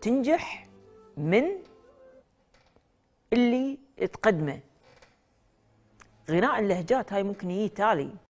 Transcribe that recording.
تنجح من اللي تقدمه غناء اللهجات هاي ممكن يجي تالي